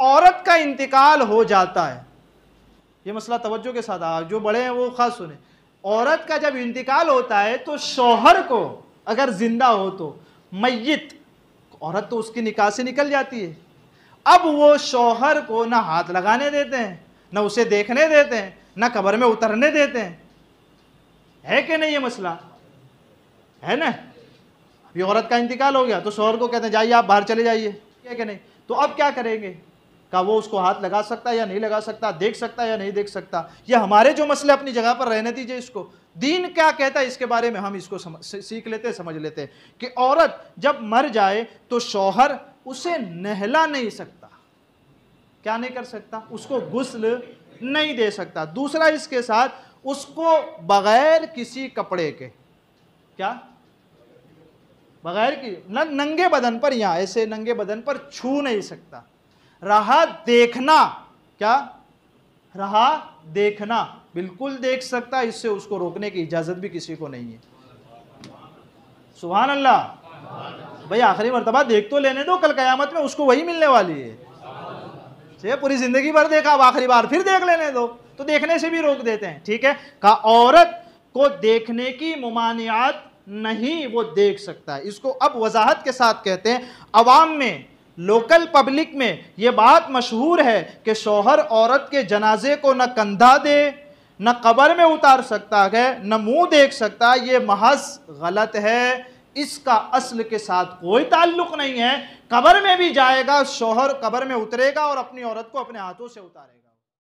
औरत का इंतकाल हो जाता है ये मसला तवज्जो के साथ आ जो बड़े हैं वो खास सुने औरत का जब इंतकाल होता है तो शोहर को अगर ज़िंदा हो तो मैत औरत तो उसकी निकाह से निकल जाती है अब वो शोहर को ना हाथ लगाने देते हैं ना उसे देखने देते हैं ना कबर में उतरने देते हैं है कि नहीं ये मसला है ना अभी औरत का इंतकाल हो गया तो शोहर को कहते हैं जाइए आप बाहर चले जाइए क्या कि नहीं तो अब क्या करेंगे का वो उसको हाथ लगा सकता या नहीं लगा सकता देख सकता या नहीं देख सकता ये हमारे जो मसले अपनी जगह पर रहने दीजिए इसको दीन क्या कहता है इसके बारे में हम इसको सीख लेते समझ लेते हैं कि औरत जब मर जाए तो शौहर उसे नहला नहीं सकता क्या नहीं कर सकता उसको गुस्ल नहीं दे सकता दूसरा इसके साथ उसको बगैर किसी कपड़े के क्या बगैर की न नंगे बदन पर यहाँ ऐसे नंगे बदन पर छू नहीं सकता रहा देखना क्या रहा देखना बिल्कुल देख सकता है इससे उसको रोकने की इजाज़त भी किसी को नहीं है सुबहान अल्लाह भाई आखिरी मरतबा देख तो लेने दो कल कयामत में उसको वही मिलने वाली है से पूरी ज़िंदगी भर देखा अब आखिरी बार फिर देख लेने दो तो देखने से भी रोक देते हैं ठीक है का औरत को देखने की ममानियात नहीं वो देख सकता है इसको अब वजाहत के साथ कहते हैं अवाम में लोकल पब्लिक में ये बात मशहूर है कि शोहर औरत के जनाजे को न कंधा दे न कबर में उतार सकता है न मुंह देख सकता ये महज गलत है इसका असल के साथ कोई ताल्लुक नहीं है कबर में भी जाएगा शोहर कबर में उतरेगा और अपनी औरत को अपने हाथों से उतारेगा